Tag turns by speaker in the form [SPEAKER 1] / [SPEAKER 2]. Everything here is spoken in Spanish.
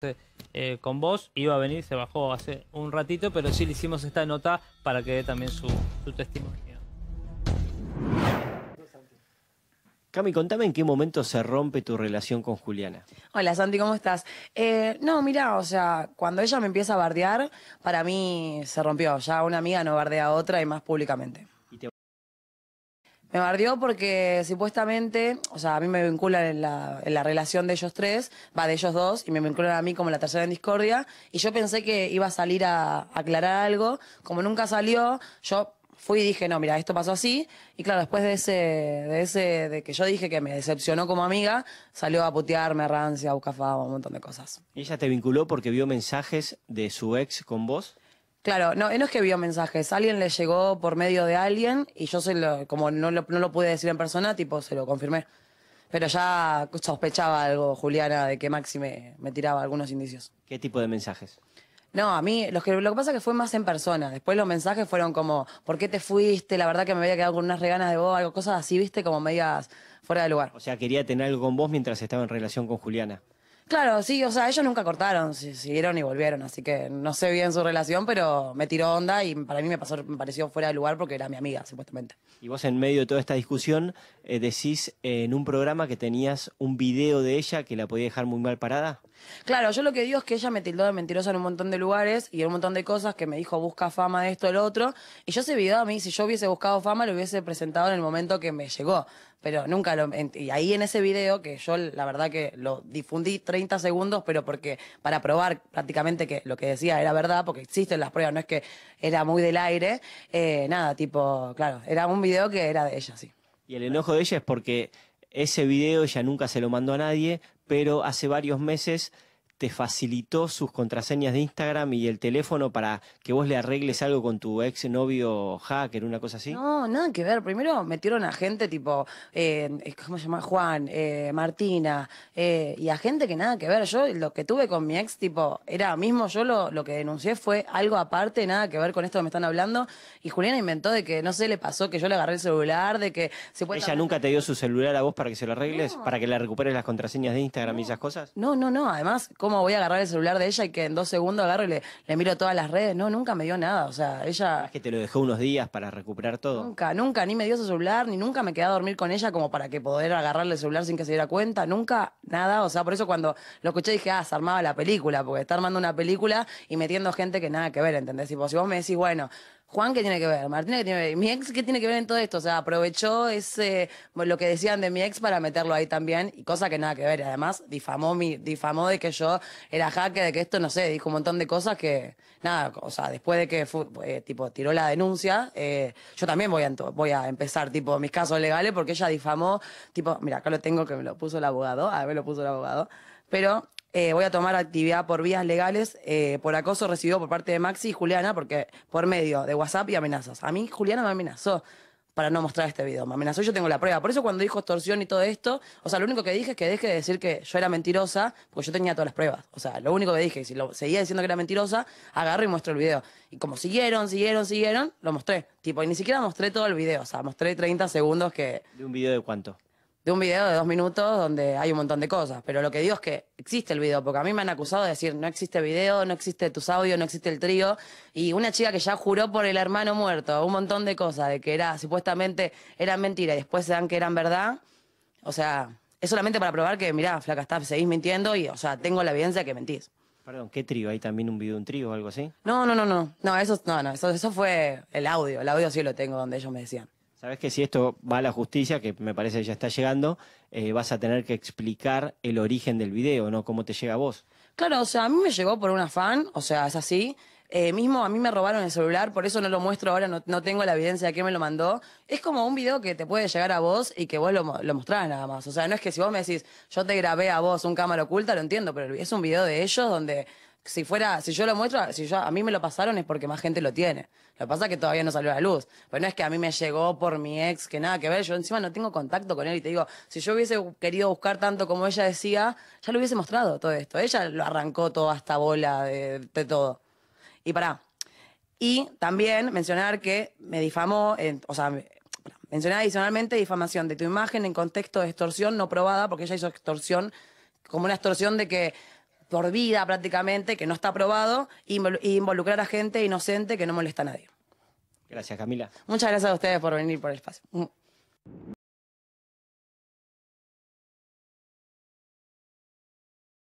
[SPEAKER 1] Este, eh, con vos, iba a venir, se bajó hace un ratito, pero sí le hicimos esta nota para que dé también su, testimonio. Cami, contame en qué momento se rompe tu relación con Juliana.
[SPEAKER 2] Hola Santi, ¿cómo estás? Eh, no, mira, o sea, cuando ella me empieza a bardear, para mí se rompió. Ya una amiga no bardea a otra y más públicamente. Me bardió porque supuestamente, o sea, a mí me vinculan en la, relación de ellos tres, va de ellos dos, y me vinculan a mí como la tercera en discordia, y yo pensé que iba a salir a, aclarar algo, como nunca salió, yo fui y dije, no, mira, esto pasó así, y claro, después de ese, de ese, de que yo dije que me decepcionó como amiga, salió a putearme, a rancia, a un montón de cosas. ¿Y ella
[SPEAKER 1] te vinculó porque vio mensajes de su ex con vos?
[SPEAKER 2] Claro, no, no es que vio mensajes, alguien le llegó por medio de alguien y yo como no lo, pude decir en persona, tipo, se lo confirmé. Pero ya sospechaba algo, Juliana, de que Maxi me, tiraba algunos indicios.
[SPEAKER 1] ¿Qué tipo de mensajes?
[SPEAKER 2] No, a mí lo que pasa es que fue más en persona. Después los mensajes fueron como, ¿por qué te fuiste? La verdad que me había quedado con unas reganas de vos, algo, cosas así, viste, como medias fuera de lugar.
[SPEAKER 1] O sea, quería tener algo con vos mientras estaba en relación con Juliana.
[SPEAKER 2] Claro, sí, o sea, ellos nunca cortaron, siguieron y volvieron, así que no sé bien su relación, pero me tiró onda y para mí me, me pareció fuera de lugar porque era mi amiga, supuestamente.
[SPEAKER 1] Y vos en medio de toda esta discusión eh, decís en un programa que tenías un video de ella que la podía dejar muy mal parada.
[SPEAKER 2] Claro, yo lo que digo es que ella me tildó de mentirosa en un montón de lugares y en un montón de cosas que me dijo busca fama de esto, el otro. Y yo ese video a mí, si yo hubiese buscado fama, lo hubiese presentado en el momento que me llegó. Pero nunca lo. Y ahí en ese video, que yo la verdad que lo difundí 30 segundos, pero porque para probar prácticamente que lo que decía era verdad, porque existen las pruebas, no es que era muy del aire. Eh, nada, tipo, claro, era un video que era de ella, sí.
[SPEAKER 1] Y el enojo de ella es porque ese video ella nunca se lo mandó a nadie, pero hace varios meses te facilitó sus contraseñas de Instagram y el teléfono para que vos le arregles algo con tu ex novio hacker, una cosa así?
[SPEAKER 2] No, nada que ver. Primero metieron a gente tipo, eh, eh ¿cómo se llama? Juan, eh, Martina, eh, y a gente que nada que ver. Yo lo que tuve con mi ex, tipo, era mismo, yo lo, que denuncié fue algo aparte, nada que ver con esto que me están hablando. Y Juliana inventó de que, no sé, le pasó que yo le agarré el celular, de que se puede... ¿Ella nunca
[SPEAKER 1] te dio su celular a vos para que se lo arregles, para que le recuperes las contraseñas de Instagram y esas cosas?
[SPEAKER 2] No, no, no. Además, ¿cómo cómo voy a agarrar el celular de ella y que en dos segundos agarro y le, miro todas las redes. No, nunca me dio nada. O sea, ella. Es que te lo
[SPEAKER 1] dejó unos días para recuperar todo.
[SPEAKER 2] Nunca, nunca, ni me dio su celular, ni nunca me quedé a dormir con ella como para que poder agarrarle el celular sin que se diera cuenta. Nunca, nada. O sea, por eso cuando lo escuché dije, ah, se armaba la película, porque está armando una película y metiendo gente que nada que ver, ¿entendés? Y si vos me decís, bueno, Juan, ¿qué tiene que ver? Martina, ¿qué tiene que ver? ¿Mi ex qué tiene que ver en todo esto? O sea, aprovechó ese, lo que decían de mi ex para meterlo ahí también, y cosa que nada que ver. Además, difamó, mi, difamó de que yo era hacker, de que esto, no sé, dijo un montón de cosas que, nada, o sea, después de que eh, tipo, tiró la denuncia, eh, yo también voy a, voy a empezar, tipo, mis casos legales porque ella difamó, tipo, mira, acá lo tengo que me lo puso el abogado, a ah, ver, me lo puso el abogado, pero eh, voy a tomar actividad por vías legales eh, por acoso recibido por parte de Maxi y Juliana, porque por medio de WhatsApp y amenazas. A mí Juliana me amenazó para no mostrar este video. Me amenazó, yo tengo la prueba. Por eso cuando dijo extorsión y todo esto, o sea, lo único que dije es que deje de decir que yo era mentirosa, porque yo tenía todas las pruebas. O sea, lo único que dije, si seguía diciendo que era mentirosa, agarro y muestro el video. Y como siguieron, siguieron, siguieron, lo mostré. Tipo, y ni siquiera mostré todo el video, o sea, mostré 30 segundos que... ¿De un
[SPEAKER 1] video de cuánto?
[SPEAKER 2] de un video de dos minutos donde hay un montón de cosas. Pero lo que digo es que existe el video, porque a mí me han acusado de decir no existe video, no existe tus audios, no existe el trío. Y una chica que ya juró por el hermano muerto, un montón de cosas, de que era supuestamente eran mentira y después se dan que eran verdad. O sea, es solamente para probar que, mira flaca, está, seguís mintiendo y, o sea, tengo la evidencia de que mentís.
[SPEAKER 1] Perdón, ¿qué trío? ¿Hay también un video de un trío o algo así?
[SPEAKER 2] No, no, no, no. No, eso, no, no, eso, eso fue el audio. El audio sí lo tengo donde ellos me decían.
[SPEAKER 1] Sabes que si esto va a la justicia, que me parece ya está llegando, eh, vas a tener que explicar el origen del video, ¿no? Cómo te llega a vos.
[SPEAKER 2] Claro, o sea, a mí me llegó por una fan, o sea, es así. Eh, mismo a mí me robaron el celular, por eso no lo muestro ahora, no, tengo la evidencia de quién me lo mandó. Es como un video que te puede llegar a vos y que vos lo, lo mostrás nada más. O sea, no es que si vos me decís, yo te grabé a vos un cámara oculta, lo entiendo, pero es un video de ellos donde si fuera, si yo lo muestro, si yo, a mí me lo pasaron es porque más gente lo tiene. Lo que pasa es que todavía no salió a la luz. Pero no es que a mí me llegó por mi ex, que nada que ver. Yo encima no tengo contacto con él y te digo, si yo hubiese querido buscar tanto como ella decía, ya lo hubiese mostrado todo esto. Ella lo arrancó toda esta bola de, todo. Y pará. Y también mencionar que me difamó, o sea, mencionar adicionalmente difamación de tu imagen en contexto de extorsión no probada, porque ella hizo extorsión, como una extorsión de que por vida prácticamente, que no está aprobado, e involucrar a gente inocente que no molesta a nadie.
[SPEAKER 1] Gracias, Camila.
[SPEAKER 2] Muchas gracias a ustedes por venir por el espacio.